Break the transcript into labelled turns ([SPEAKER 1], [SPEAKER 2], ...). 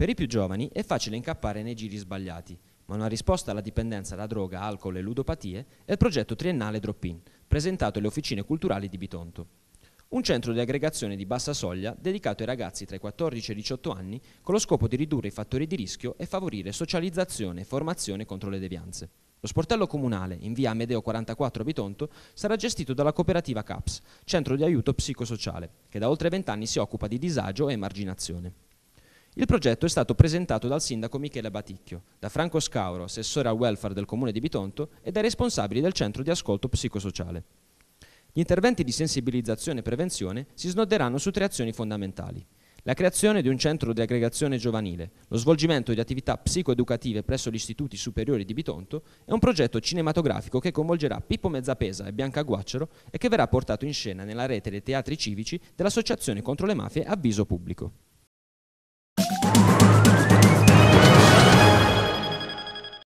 [SPEAKER 1] Per i più giovani è facile incappare nei giri sbagliati, ma una risposta alla dipendenza da droga, alcol e ludopatie è il progetto triennale Drop-In, presentato alle officine culturali di Bitonto. Un centro di aggregazione di bassa soglia dedicato ai ragazzi tra i 14 e i 18 anni con lo scopo di ridurre i fattori di rischio e favorire socializzazione e formazione contro le devianze. Lo sportello comunale in via Amedeo 44 Bitonto sarà gestito dalla cooperativa CAPS, centro di aiuto psicosociale, che da oltre 20 anni si occupa di disagio e emarginazione. Il progetto è stato presentato dal sindaco Michele Baticchio, da Franco Scauro, assessore al welfare del comune di Bitonto e dai responsabili del centro di ascolto psicosociale. Gli interventi di sensibilizzazione e prevenzione si snodderanno su tre azioni fondamentali. La creazione di un centro di aggregazione giovanile, lo svolgimento di attività psicoeducative presso gli istituti superiori di Bitonto e un progetto cinematografico che coinvolgerà Pippo Mezzapesa e Bianca Guaccero e che verrà portato in scena nella rete dei teatri civici dell'Associazione contro le mafie Avviso Pubblico.